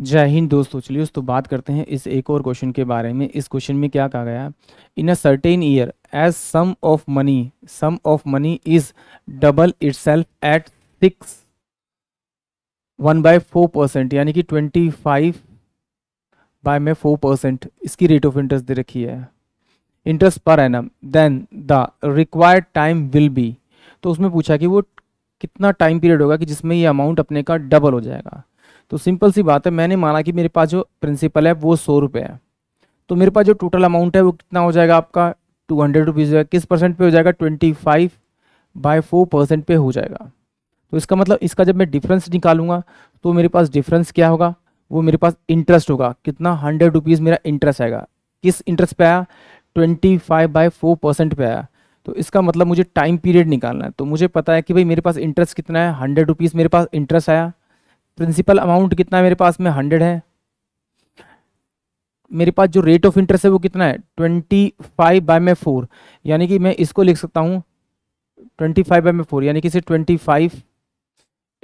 जय हिंद दोस्तों चलिए तो बात करते हैं इस एक और क्वेश्चन के बारे में इस क्वेश्चन में क्या कहा गया है in a certain year as sum of money sum of money is double itself at six one by four percent यानी कि ट्वेंटी फाइव बाय में फोर परसेंट इसकी रेट ऑफ इंटरेस्ट दे रखी है इंटरेस्ट पर annum then the required time will be तो उसमें पूछा कि वो कितना टाइम पीरियड होगा कि जिसमें ये अमाउंट अपने का डबल हो जाएगा तो सिंपल सी बात है मैंने माना कि मेरे पास जो प्रिंसिपल है वो सौ रुपये है तो मेरे पास जो टोटल अमाउंट है वो कितना हो जाएगा आपका टू हंड्रेड रुपीज़ किस परसेंट पे हो जाएगा twenty five by four percent पे हो जाएगा तो इसका मतलब इसका जब मैं डिफरेंस निकालूंगा तो मेरे पास डिफरेंस क्या होगा वो मेरे पास इंटरेस्ट होगा कितना हंड्रेड रुपीज़ मेरा इंटरेस्ट आएगा किस इंटरेस्ट पे आया twenty five by four percent पे आया तो इसका मतलब मुझे टाइम पीरियड निकालना है तो मुझे पता है कि भाई मेरे पास इंटरेस्ट कितना है हंड्रेड रुपीज़ मेरे पास इंटरेस्ट आया प्रिंसिपल अमाउंट कितना है मेरे पास में हंड्रेड है मेरे पास जो रेट ऑफ इंटरेस्ट है वो कितना है ट्वेंटी फाइव बाय में फोर यानी कि मैं इसको लिख सकता हूँ ट्वेंटी फाइव बाय में फोर यानी कि इसे ट्वेंटी फाइव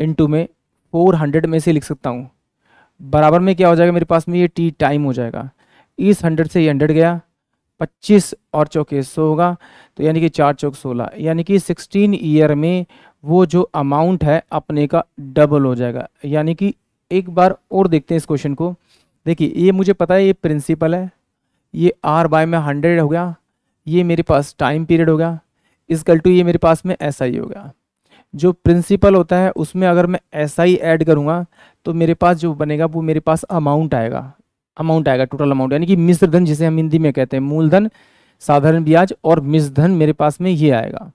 इंटू में फोर हंड्रेड में से लिख सकता हूँ बराबर में क्या हो जाएगा मेरे पास में ये टी टाइम हो जाएगा इस हंड्रेड से ये हंड्रेड गया पच्चीस और चौके सौ होगा तो यानी कि चार चौक सोलह यानी कि सिक्सटीन ईयर में वो जो अमाउंट है अपने का डबल हो जाएगा यानी कि एक बार और देखते हैं इस क्वेश्चन को देखिए ये मुझे पता है ये प्रिंसिपल है ये आर बाय में हंड्रेड हो गया ये मेरे पास टाइम पीरियड हो गया कल टू ये मेरे पास में ऐसा ही हो गया जो प्रिंसिपल होता है उसमें अगर मैं ऐसा ही ऐड करूँगा तो मेरे पास जो बनेगा वो मेरे पास अमाउंट आएगा अमाउंट आएगा टोटल अमाउंट यानी कि धन जिसे हम हिंदी में कहते हैं मूलधन साधारण ब्याज और धन मेरे पास में ये आएगा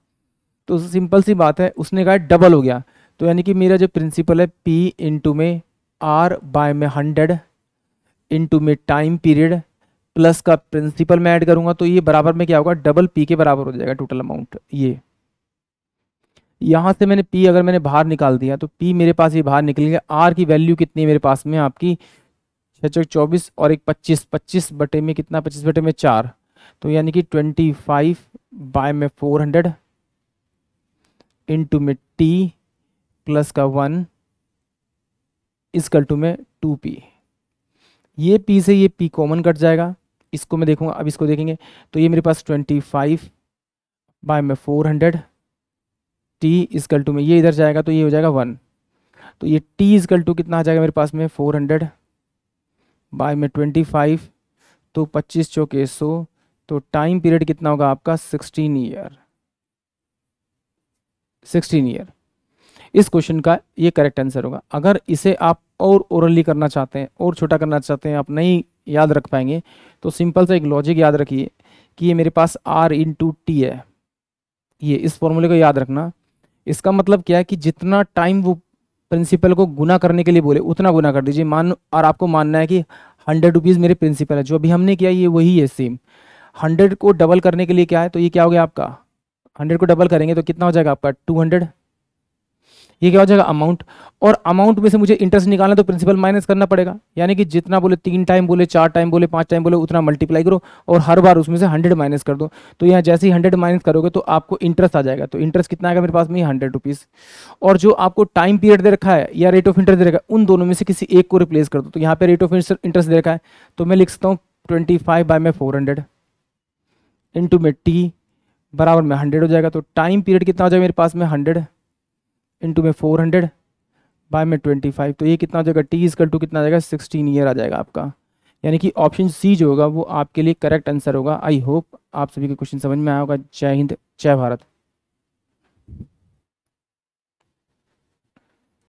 तो सिंपल सी बात है उसने कहा डबल हो गया तो यानी कि मेरा जो प्रिंसिपल है पी इंटू में आर बाय में हंड्रेड इंटू में टाइम पीरियड प्लस का प्रिंसिपल मैं ऐड करूंगा तो ये बराबर में क्या होगा डबल पी के बराबर हो जाएगा टोटल अमाउंट ये यहाँ से मैंने पी अगर मैंने बाहर निकाल दिया तो पी मेरे पास ये बाहर निकल गया आर की वैल्यू कितनी है मेरे पास में आपकी छः चौक चौबीस और एक पच्चीस पच्चीस बटे में कितना पच्चीस बटे में चार तो यानी कि ट्वेंटी फाइव बाय में फोर हंड्रेड इंटू में टी प्लस का वन इसकल टू में टू पी ये पी से ये पी कॉमन कट जाएगा इसको मैं देखूंगा अब इसको देखेंगे तो ये मेरे पास ट्वेंटी फाइव बाय में four hundred T equal to में ये इधर जाएगा तो ये हो जाएगा वन तो ये टी इसकल टू कितना आ जाएगा मेरे पास में फोर हंड्रेड बाय में ट्वेंटी फाइव तो पच्चीस चौके सौ तो टाइम पीरियड कितना होगा आपका सिक्सटीन ईयर सिक्सटीन ईयर इस क्वेश्चन का ये करेक्ट आंसर होगा अगर इसे आप और ओरली करना चाहते हैं और छोटा करना चाहते हैं आप नहीं याद रख पाएंगे तो सिंपल सा एक लॉजिक याद रखिए कि ये मेरे पास आर इन टू टी है ये इस फॉर्मूले को याद रखना इसका मतलब क्या है कि जितना टाइम वो प्रिंसिपल को गुना करने के लिए बोले उतना गुना कर दीजिए मान और आपको मानना है कि हंड्रेड रुपीज़ मेरे प्रिंसिपल है जो अभी हमने किया ये वही है सेम हंड्रेड को डबल करने के लिए क्या है तो ये क्या हो गया आपका हंड्रेड को डबल करेंगे तो कितना हो जाएगा आपका टू हंड्रेड ये क्या हो जाएगा अमाउंट और अमाउंट में से मुझे इंटरेस्ट निकालना तो प्रिंसिपल माइनस करना पड़ेगा यानी कि जितना बोले तीन टाइम बोले चार टाइम बोले पांच टाइम बोले उतना मल्टीप्लाई करो और हर बार उसमें से हंड्रेड माइनस कर दो तो यहाँ जैसे ही हंड्रेड माइनस करोगे तो आपको इंटरेस्ट आ जाएगा तो इंटरेस्ट कितना आएगा मेरे पास में हंड्रेड रुपीज़ और जो आपको टाइम पीरियड दे रखा है या रेट ऑफ इंटरेस्ट दे रखा है उन दोनों में से किसी एक को रिप्लेस कर दो तो यहाँ पर रेट ऑफ इंटरेस्ट दे रखा है तो मैं लिख सकता हूँ ट्वेंटी फाइव बाय में फोर हंड्रेड इंटू में टी बराबर में हंड्रेड हो जाएगा तो टाइम पीरियड कितना हो जाएगा मेरे पास में हंड्रेड इंटू में फोर हंड्रेड बाय में ट्वेंटी फाइव तो ये कितना हो जाएगा टी कल टू कितना जाएगा सिक्सटीन ईयर आ जाएगा आपका यानी कि ऑप्शन सी जो होगा वो आपके लिए करेक्ट आंसर होगा आई होप आप सभी का क्वेश्चन समझ में आया होगा जय हिंद जय भारत